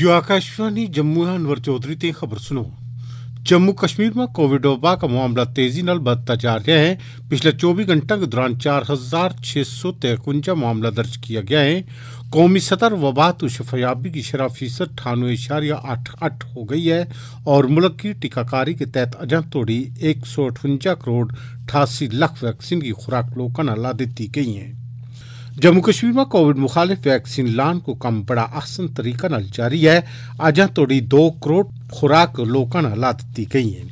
you Akashvani Jammu Anwar Chaudhary તે खबर सुनो जम्मू कश्मीर में कोविड वबा का मामला तेजी न बढ़ता जा रहा है पिछले 24 घंटों के दौरान चार हजार छह सौ तिरकुंजा मामला दर्ज किया गया है कौमी सतर वबा शफयाबी की शराब फीसद अठानवे इशारिया अठ अठ हो गई है और मुल्क की टीकाकारी के तहत अजा तोड़ी एक सौ अठवंजा करोड़ अठासी लाख वैक्सीन की खुराक लोगों ला दी गई है जम्मू कश्मीर में कोविड मुखालिफ वैक्सीन लान को कम बड़ा आसन तरीका न जारी है अजा तोड़ी दो करोड़ खुराक लोगों ला दी गई है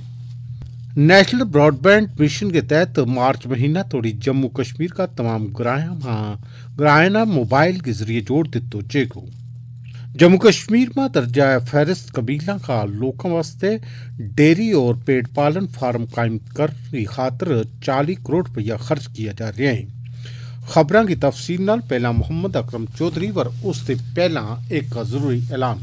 नेशनल ब्रॉडबैंड मिशन के तहत मार्च महीना तोड़ी जम्मू कश्मीर का तमाम ग्राया मोबाइल के जरिए जोड़ दितो जेगो जम्मू कश्मीर में दर्जा फहरिस्त कबीला का लोगों वास्ते डेयरी और पेड़ पालन फार्म कायम करने खातर चालीस करोड़ रुपया खर्च किया जा रहा है ਖਬਰਾਂ ਦੀ ਤਫਸੀਲ ਨਾਲ ਪਹਿਲਾਂ ਮੁਹੰਮਦ ਅਕਰਮ ਚੌਧਰੀ ਵਰ ਉਸ ਤੇ ਪਹਿਲਾਂ ਇੱਕ ਜ਼ਰੂਰੀ ਐਲਾਨ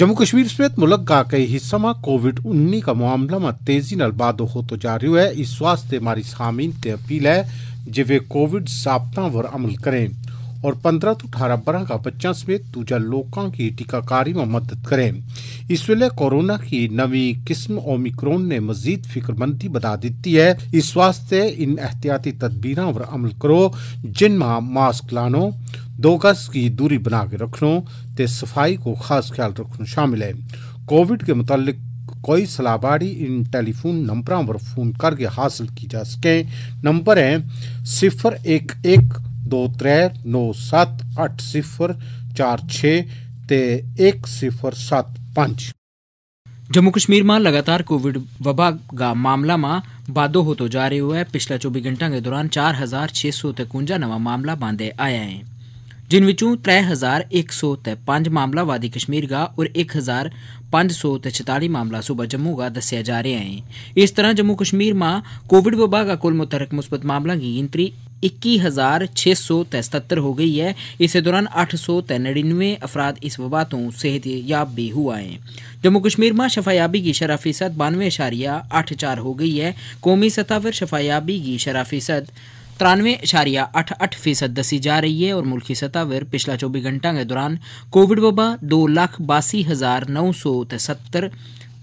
जम्मू कश्मीर समेत मुल्क का कई हिस्सा में कोविड उन्नीस का मामला में तेजी न वादो हो तो जा रो है इस वास्ते हमारी सामीन से अपील है जे वे कोविड जबता पर अमल करें और पंद्रह तो अठारह बरह का बच्चा समेत दूजा लोगों की टीकाकारी में मदद करें इस इसलिए कोरोना की नवी किस्म ओमिक्रोन ने मजीद फिक्रमंदी बता दी है इस वास्ते इन एहतियाती तदबीर पर अमल करो जिनमें मास्क लानो दो गज की दूरी बना के रखनो ते सफाई को खास ख्याल रखना शामिल है कोविड के मुतालिक कोई सलाहबारी इन टेलीफोन नंबरों पर फोन करके हासिल की जा सके नंबर है सिफर एक एक दो त्रै नौ सत्त अठ सिफर चार छे ते एक सिफर सत्त जम्मू कश्मीर में लगातार कोविड वबा का मामला में वादो होते जा रही है पिछले चौबीस घंटा के दौरान चार हजार छह सौ तिरकुंजा नवा मामला बांधे आया है जिन त्रै हज़ार एक ਜਿਨ ਵਿੱਚੋਂ 3153 ਮਾਮਲਾ ਵਾਦੀ ਕਸ਼ਮੀਰ ਗਾ ਔਰ 1546 मामला सूबा जम्मू का दसिया जा रहा है इस तरह जम्मू कश्मीर में कोविड वबा का कुल मुतरक मुस्बत मामला की गिनती इक्की हजार छः सौ सतर हो गई है इस दौरान अठ सौ नड़िन्नवे अफराद इस वबा तो सेहत याब भी हुआ है जम्मू कश्मीर में शफायाबी की शरा फीसद बानवे अशारिया अठ चार हो गई है कौमी सतह पर शफायाबी की शरा फीसद तिरानवे इशारिया अठ अठ फीसद दसी जा रही है और मुल्की सतह पर पिछला चौबीस घंटा के दौरान कोविड वबा दो लाख बासी हज़ार नौ सौ तहसत्तर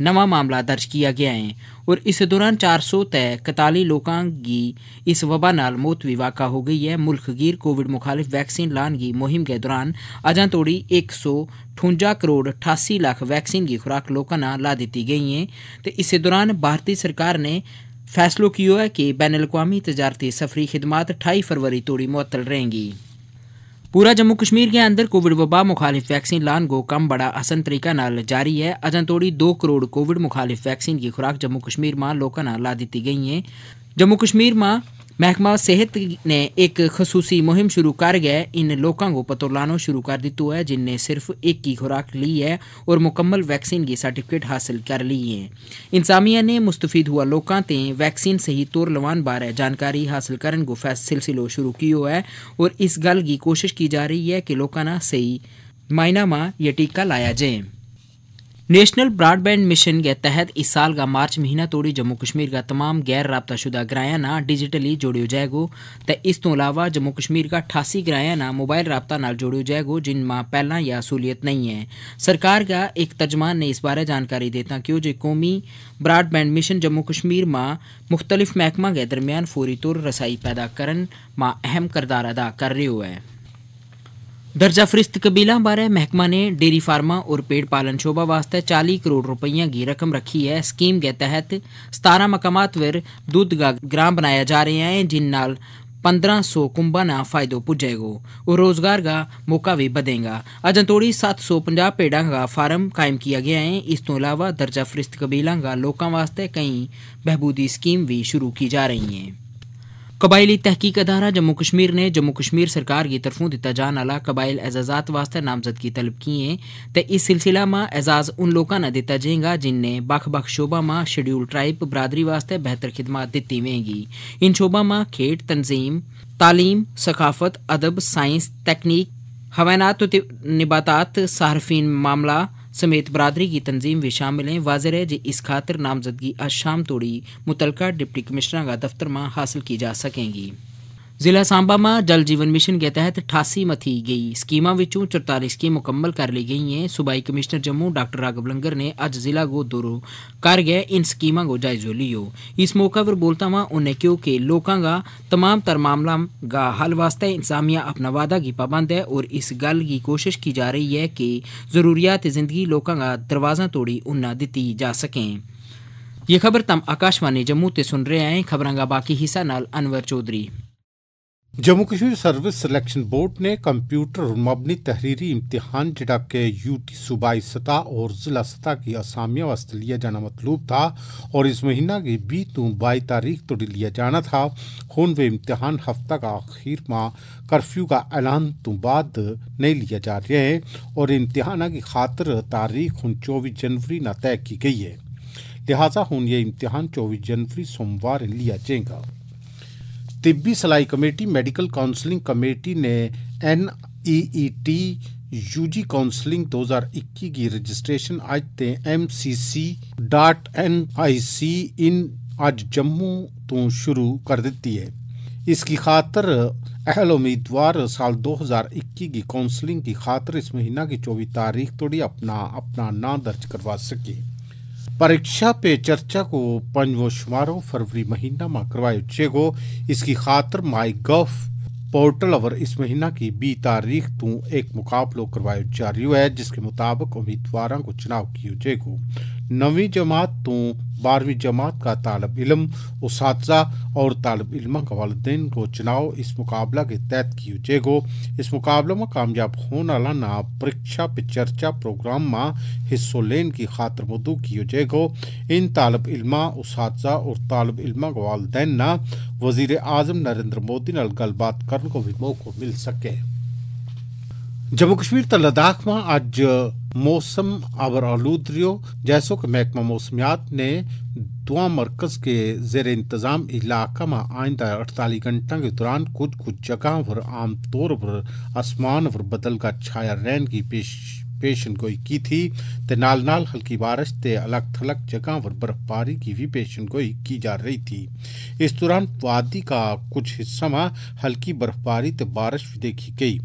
नवा मामला दर्ज किया गया है और इस दौरान चार सौ तय कताली लोगों की इस वबा नाल मौत भी वाक़ा हो गई है मुल्कगीर कोविड मुखालिफ वैक्सीन लान की मुहिम के दौरान अजा तोड़ी एक सौ ठुंजा करोड़ अठासी लाख वैक्सीन की खुराक लोगों ला दी गई है तो इस दौरान भारतीय सरकार ने फैसलो की है कि बैन अवी तजारती सफरी खिदमत अठाई फरवरी तोड़ी मुअतल रहेंगी पूरा जम्मू कश्मीर के अंदर कोविड वबा मुखालिफ वैक्सीन लान को कम बड़ा आसन तरीका नाल जारी है अजन तोड़ी दो करोड़ कोविड मुखालिफ वैक्सीन की खुराक जम्मू कश्मीर मां लोगों ला दी गई है जम्मू कश्मीर मां महकमा सेहत ने एक खसूसी मुहिम शुरू कर ਗਿਆ इन लोगों को पतो ਲਾਣੋ शुरू कर दी है ਜਿਨਨੇ सिर्फ एक ही खुराक ली है और मुकम्मल वैक्सीन की सर्टिफिकेट हासिल कर ली है इंसामिया ने मुस्तफीद हुआ लोगों ते वैक्सीन सही तौर लवान बारे जानकारी हासिल करने को सिलसिलो शुरू किया है और इस गल की कोशिश की जा रही है कि लोगों ना सही मायना यह टीका लाया जाए नेशनल ब्रॉडबैंड मिशन के तहत इस साल का मार्च महीना तोड़ी जम्मू कश्मीर का तमाम गैर रबताशुदा ना डिजिटली जोड़ियो जाएगो ਤੇ ਇਸ ਤੋਂ ਇਲਾਵਾ ਜੰਮੂ ਕਸ਼ਮੀਰ ਦਾ 88 ਗ੍ਰਾਇਆਨਾ ਮੋਬਾਈਲ ਰابطਾ ਨਾਲ ਜੋੜਿਓ ਜਾਏਗੋ ਜਿਨ ਮਾ ਪਹਿਲਾਂ ਯਾ ਸਹੂਲਤ ਨਹੀਂ ਹੈ ਸਰਕਾਰ ਦਾ ਇੱਕ ਤਰਜमान ਨੇ ਇਸ ਬਾਰੇ ਜਾਣਕਾਰੀ ਦੇਤਾ ਕਿ ਜੋ ਕੌਮੀ ब्रॉडबैंड मिशन जम्मू कश्मीर मां मुख्तलिफ महकमा के दरमियान फौरी तौर रसाई पैदा करन में अहम करदार अदा कर रही है दर्जा फरिस्त कबीला बारे महकमा ने डेयरी फार्मा और पेड़ पालन शोभा वास्ते चाली करोड़ रुपये की रकम रखी है स्कीम के तहत सतारा मकाम पर दुध का ग्राम बनाया जा रहा है जिन पंद्रह सौ कुंभा न फायदों पुजेगो और रोजगार का मौका भी बदेगा अजन तोड़ी सत्त सौ पंजा पेड़ा का फार्म कायम किया गया है इस तू अलावा दर्जा फरिस्त कबीला का लोगों वास्ते कई बहबूदी स्कीम भी शुरू की जा रही है कबायली तहकीक अदारा जम्मू कश्मीर ने जम्मू कश्मीर सरकार की तरफों दिता जाने वाला कबायल एजाजात वास्ते नामजदगी तलब किए ते इस सिलसिला में एजाज उन लोगों ने दिता जाएगा जिनने बख बख शोबा में शेड्यूल ट्राइब बरादरी वास्ते बेहतर खिदमत दी वेंगी इन शोबा में खेड तंजीम तालीम सकाफत अदब साइंस तकनीक हवानात निबातात सार्फीन मामला समेत बरादरी की तंजीम भी शामिल हैं वाजिर है जो इस खातर नामजदगी आज शाम तोड़ी मुतलका डिप्टी कमिश्नर का दफ्तर में हासिल की जा सकेंगी ज़िला ਸਾਂਬਾ ਮਾ ਜਲ ਜੀਵਨ ਮਿਸ਼ਨ ਦੇ ਤਹਿਤ 88 ਮਥੀ ਗਈ ਸਕੀਮਾਂ ਵਿੱਚੋਂ 44 ਸਕੀਮ ਮੁਕੰਮਲ ਕਰ ਲਈ ਗਈ ਹੈ ਸੁਬਾਈ ਕਮਿਸ਼ਨਰ ਜੰਮੂ ਡਾਕਟਰ ਰਾਘਵ ਲੰਗਰ ਨੇ ਅੱਜ ਜ਼ਿਲ੍ਹਾ ਕੋ ਦੌਰਾ ਕਰ इन स्कीम को जायजो लियो इस मौके पर बोलता हुआ उन्हें क्यों कि लोगों का तमाम तर मामला का हल वास्ते इंसामिया अपना वादा की पाबंद है और इस गल की कोशिश की जा रही है कि जरूरियात जिंदगी लोगों का दरवाजा तोड़ी उन्ना दी जा सकें ये खबर तम आकाशवाणी जम्मू से सुन रहे हैं खबरों का बाकी हिस्सा नाल Anwar Chaudhary Jammu Kashmir service selection board ने कंप्यूटर मबनी तहरीरी इम्तिहान जेटा के यूटी सूबाई सतह और ज़िला सतह की असामिया वास्ते लिया जाना मतलूब था और इस महीना की बीस बाई तारीख तो लिया जाना था हूँ वे इम्तिहान हफ्ता का आखिर माह कर्फ्यू का ऐलान तो बाद नहीं लिया जा रहा है और इम्तिहान की खातर तारीख हूँ चौबीस जनवरी न तय की गई है लिहाजा हूँ ये इम्तिहान चौबीस जनवरी सोमवार लिया जाएगा तिब्बी सलाई कमेटी मेडिकल काउंसलिंग कमेटी ने N E E T U G counselling दो इक्की की रजिस्ट्रेशन आज ते M C C dot N I C in अज जम्मू तो शुरू कर दी है इसकी खातर अहल उम्मीदवार साल 2021 की काउंसलिंग की खातर इस महीना की चौबीस तारीख तोड़ी अपना अपना नाम दर्ज करवा सके परीक्षा पे चर्चा को पंजो शुमारो फरवरी महीना में करवायो छेगो इसकी खातर माई गव पोर्टल और इस महीना की बी तारीख तू एक मुकाबलो करवायो जा रही है जिसके मुताबिक उम्मीदवार को चुनाव किया जाएगा नवी जमात तो बारहवीं जमात का तालब इलम उस और तालब इलम का वालदेन को चुनाव इस मुकाबला के तहत की जेगो इस मुकाबले में कामयाब होने वाला ना परीक्षा पे चर्चा प्रोग्राम में हिस्सों लेने की खातर मदु की जेगो इन तालब इलमा उस और तालब इलमा का वालदेन ना वजीर आजम नरेंद्र मोदी गलबात करने को भी मौको मिल सके कश्मीर કાશ્મીર लद्दाख में आज मौसम आबर आलूद रो जैसो कि महकमा मौसमियात ने दुआ मरकज के जेर इंतजाम इलाका में आइंदा अड़तालीस घंटा के दौरान कुछ कुछ जगहों पर आमतौर पर आसमान पर बदल का छाया रहने की पेश पेशन गोई की थी ते नाल नाल हल्की बारिश ते अलग थलग जगह पर बर्फबारी की भी पेशन गोई की जा रही थी इस दौरान वादी का कुछ हिस्सा में हल्की बर्फबारी ते बारिश भी देखी गई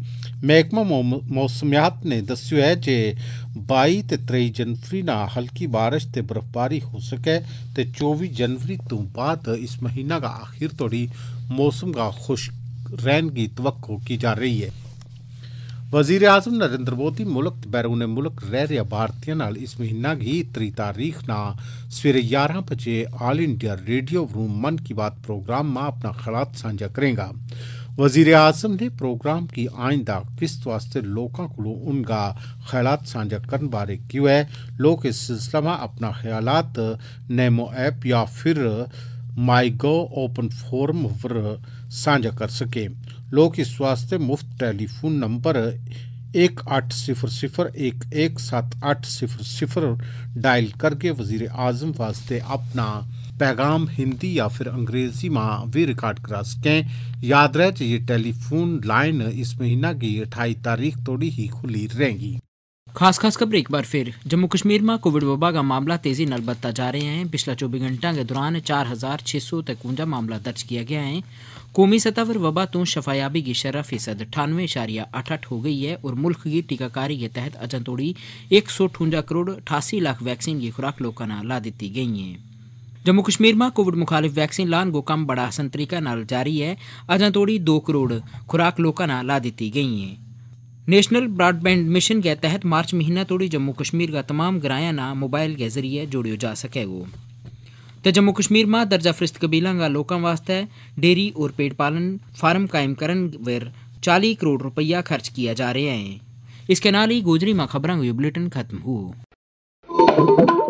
मौसमियात ने ને है जे बई तो તે जनवरी ना हल्की बारिश તે बर्फबारी हो सके ते चौबी जनवरी तो बाद इस महीना का आखिर तोड़ी मौसम का खुश रहन की तो की जा रही है वजीर आजम नरेंद्र मोदी मुल्क बैरून मुल्क रह रहे भारतीय इस महीना की त्री तारीख ना सवेरे ग्यारह बजे ऑल इंडिया रेडियो रूम मन की बात प्रोग्राम में अपना खड़ा साझा करेगा वजीर अजम ने प्रोग्राम की आइंदा किस्त वास्ते लोगों को उनका ख्याल साझा करने बारे क्यों है लोग इस सिलसिला में अपना ख्याल नैमो ऐप या फिर माई गो ओपन फोरम पर साझा कर सकें लोग इस वास्ते मुफ्त टेलीफोन नंबर एक आठ सिफर सिफर एक एक सत आठ सिफर सिफर डायल करके वजीर अजम वास्ते अपना पैगाम हिंदी या फिर अंग्रेजी में भी रिकॉर्ड करा सकें याद रहे तो ये टेलीफोन लाइन इस महीना की अठाई तारीख तोड़ी ही खुली रहेगी खास खास खबर एक बार फिर जम्मू कश्मीर में कोविड वबा का मामला तेजी नाल बढ़ता जा रहे हैं पिछला चौबीस घंटा के दौरान चार हजार छः सौ तकवंजा मामला दर्ज किया गया है कौमी सतह पर वबा तो शफायाबी की शरह फीसद अठानवे इशारिया अठ हो गई है और मुल्क की टीकाकारी के तहत अजन तोड़ी एक सौ अठवंजा करोड़ अठासी लाख वैक्सीन की खुराक लोगों ला दी गई हैं जम्मू कश्मीर में कोविड मुखालिफ वैक्सीन મુખાલિફ को લાન बड़ा બડા तरीका નાલ जारी है अजा तोड़ी दो करोड़ खुराक लोगों ना ला दी गई है नेशनल ब्रॉडबैंड मिशन के तहत मार्च महीना तोड़ी जम्मू कश्मीर का तमाम ग्राया ना मोबाइल के जरिए जोड़ियो जा सकेगो तो जम्मू कश्मीर में दर्जा फरिस्त कबीलों का लोगों वास्ते डेयरी और पेड़ पालन फार्म कायम करन वेर चालीस करोड़ रुपया खर्च किया जा रहा है इसके नाल ही गोजरी में खबरों का बुलेटिन खत्म हुआ